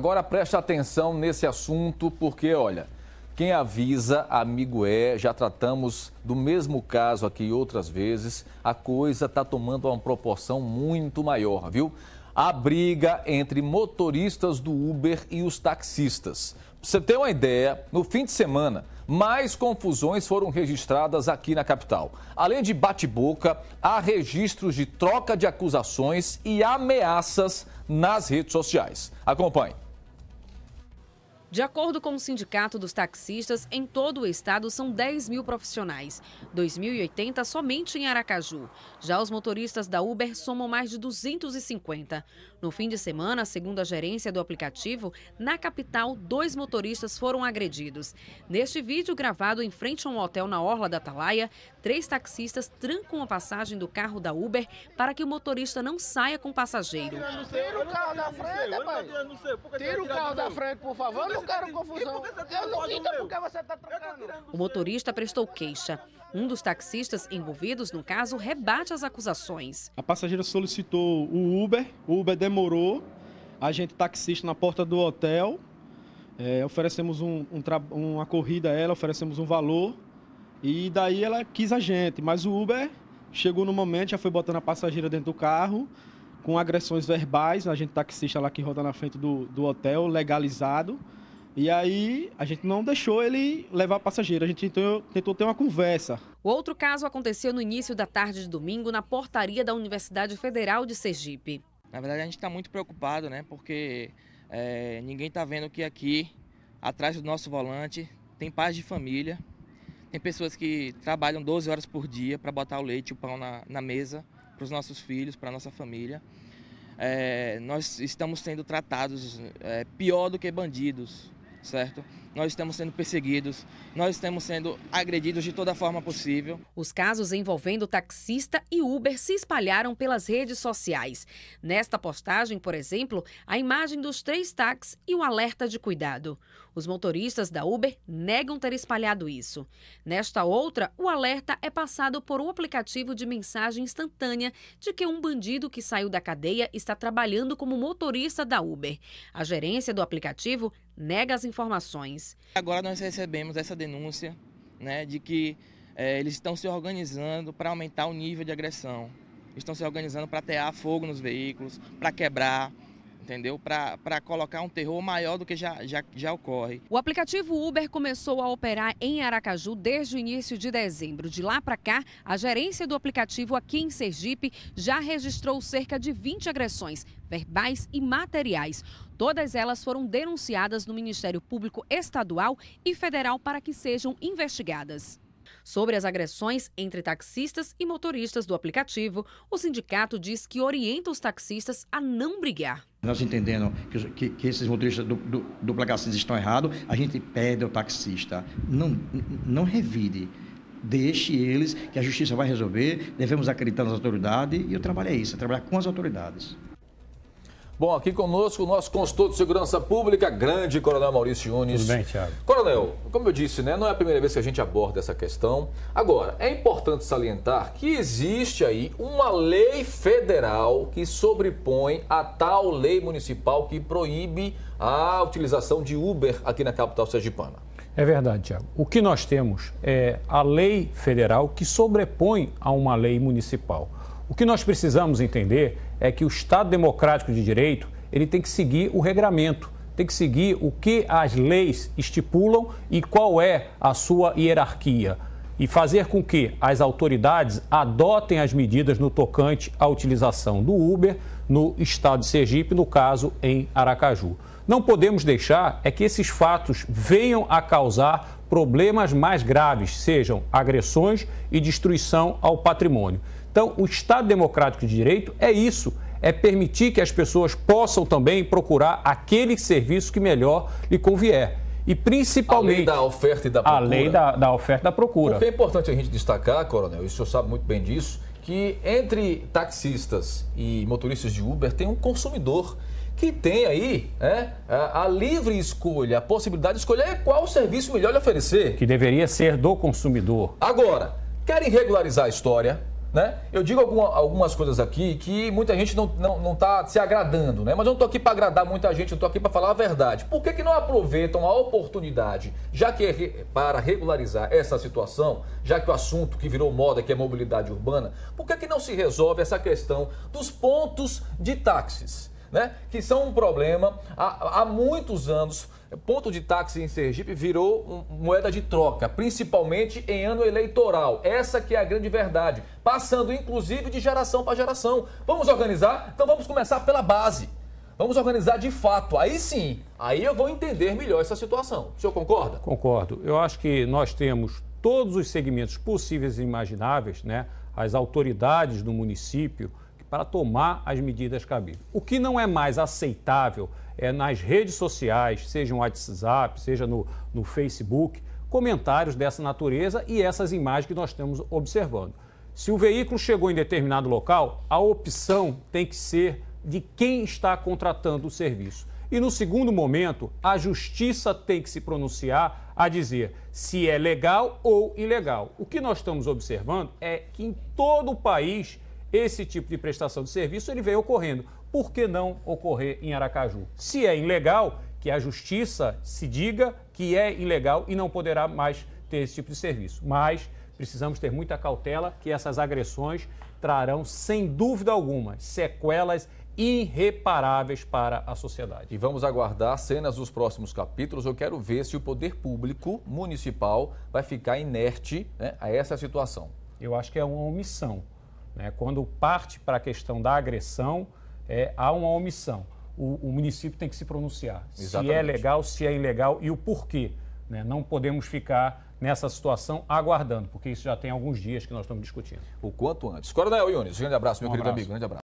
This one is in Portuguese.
Agora preste atenção nesse assunto, porque olha, quem avisa, amigo é, já tratamos do mesmo caso aqui outras vezes, a coisa está tomando uma proporção muito maior, viu? A briga entre motoristas do Uber e os taxistas. Pra você ter uma ideia, no fim de semana, mais confusões foram registradas aqui na capital. Além de bate-boca, há registros de troca de acusações e ameaças nas redes sociais. Acompanhe. De acordo com o Sindicato dos Taxistas, em todo o estado são 10 mil profissionais, 2.080 somente em Aracaju. Já os motoristas da Uber somam mais de 250. No fim de semana, segundo a gerência do aplicativo, na capital, dois motoristas foram agredidos. Neste vídeo, gravado em frente a um hotel na Orla da Atalaia, três taxistas trancam a passagem do carro da Uber para que o motorista não saia com o passageiro. Tira o carro da frente, Tira o carro da frente, por favor confusão. Tá Eu não você está trocando. O motorista prestou queixa. Um dos taxistas envolvidos no caso rebate as acusações. A passageira solicitou o Uber, o Uber demorou. A gente taxista na porta do hotel. É, oferecemos um, um, uma corrida a ela, oferecemos um valor. E daí ela quis a gente, mas o Uber chegou no momento, já foi botando a passageira dentro do carro, com agressões verbais, a gente taxista lá que roda na frente do, do hotel, legalizado. E aí a gente não deixou ele levar passageiro, a gente tentou, tentou ter uma conversa. O outro caso aconteceu no início da tarde de domingo na portaria da Universidade Federal de Sergipe. Na verdade a gente está muito preocupado, né? Porque é, ninguém está vendo que aqui, atrás do nosso volante, tem paz de família, tem pessoas que trabalham 12 horas por dia para botar o leite e o pão na, na mesa para os nossos filhos, para a nossa família. É, nós estamos sendo tratados é, pior do que bandidos certo? nós estamos sendo perseguidos, nós estamos sendo agredidos de toda forma possível. Os casos envolvendo taxista e Uber se espalharam pelas redes sociais. Nesta postagem, por exemplo, a imagem dos três táxis e o alerta de cuidado. Os motoristas da Uber negam ter espalhado isso. Nesta outra, o alerta é passado por um aplicativo de mensagem instantânea de que um bandido que saiu da cadeia está trabalhando como motorista da Uber. A gerência do aplicativo nega as informações. Agora nós recebemos essa denúncia né, de que é, eles estão se organizando para aumentar o nível de agressão, estão se organizando para atear fogo nos veículos, para quebrar, entendeu? Para colocar um terror maior do que já, já, já ocorre. O aplicativo Uber começou a operar em Aracaju desde o início de dezembro. De lá para cá, a gerência do aplicativo aqui em Sergipe já registrou cerca de 20 agressões verbais e materiais. Todas elas foram denunciadas no Ministério Público Estadual e Federal para que sejam investigadas. Sobre as agressões entre taxistas e motoristas do aplicativo, o sindicato diz que orienta os taxistas a não brigar. Nós entendendo que, que, que esses motoristas do, do, do estão errados, a gente pede ao taxista, não, não revide deixe eles, que a justiça vai resolver, devemos acreditar nas autoridades e o trabalho é isso, é trabalhar com as autoridades. Bom, aqui conosco o nosso consultor de segurança pública, grande Coronel Maurício Nunes. Tudo bem, Thiago? Coronel, como eu disse, né, não é a primeira vez que a gente aborda essa questão. Agora, é importante salientar que existe aí uma lei federal que sobrepõe a tal lei municipal que proíbe a utilização de Uber aqui na capital sergipana. É verdade, Tiago. O que nós temos é a lei federal que sobrepõe a uma lei municipal. O que nós precisamos entender é que o Estado Democrático de Direito ele tem que seguir o regramento, tem que seguir o que as leis estipulam e qual é a sua hierarquia. E fazer com que as autoridades adotem as medidas no tocante à utilização do Uber no estado de Sergipe, no caso em Aracaju. Não podemos deixar é que esses fatos venham a causar problemas mais graves, sejam agressões e destruição ao patrimônio. Então, o Estado Democrático de Direito é isso, é permitir que as pessoas possam também procurar aquele serviço que melhor lhe convier. E principalmente. A lei da oferta e da procura. A lei da, da oferta e da procura. Porque é importante a gente destacar, Coronel, e o senhor sabe muito bem disso, que entre taxistas e motoristas de Uber tem um consumidor que tem aí né, a, a, livre escolha, a possibilidade de escolher qual serviço melhor lhe oferecer. Que deveria ser do consumidor. Agora, querem regularizar a história, né? Eu digo alguma, algumas coisas aqui que muita gente não está não, não tá se agradando, né? mas eu não estou aqui para agradar muita gente, eu estou aqui para falar a verdade. Por que, que não aproveitam a oportunidade, já que é para regularizar essa situação, já que o assunto que virou moda, que é mobilidade urbana, por que, que não se resolve essa questão dos pontos de táxis? né? Que são um problema há, há muitos anos. Ponto de táxi em Sergipe virou moeda de troca, principalmente em ano eleitoral. Essa que é a grande verdade, passando inclusive de geração para geração. Vamos organizar? Então vamos começar pela base. Vamos organizar de fato. Aí sim, aí eu vou entender melhor essa situação. O senhor concorda? Concordo. Eu acho que nós temos todos os segmentos possíveis e imagináveis, né? As autoridades do município, para tomar as medidas cabíveis. O que não é mais aceitável é nas redes sociais, seja no WhatsApp, seja no, no Facebook, comentários dessa natureza e essas imagens que nós estamos observando. Se o veículo chegou em determinado local, a opção tem que ser de quem está contratando o serviço. E no segundo momento, a justiça tem que se pronunciar a dizer se é legal ou ilegal. O que nós estamos observando é que em todo o país esse tipo de prestação de serviço ele vem ocorrendo. Por que não ocorrer em Aracaju? Se é ilegal, que a justiça se diga que é ilegal e não poderá mais ter esse tipo de serviço. Mas precisamos ter muita cautela que essas agressões trarão, sem dúvida alguma, sequelas irreparáveis para a sociedade. E vamos aguardar cenas dos próximos capítulos. Eu quero ver se o poder público municipal vai ficar inerte né, a essa situação. Eu acho que é uma omissão. Né? Quando parte para a questão da agressão, é, há uma omissão. O, o, município tem que se pronunciar Exatamente. se é legal, se é ilegal e o porquê. Né? Não podemos ficar nessa situação aguardando, porque isso já tem alguns dias que nós estamos discutindo. O quanto antes. Coronel um grande abraço, meu um querido abraço. amigo. Grande abraço.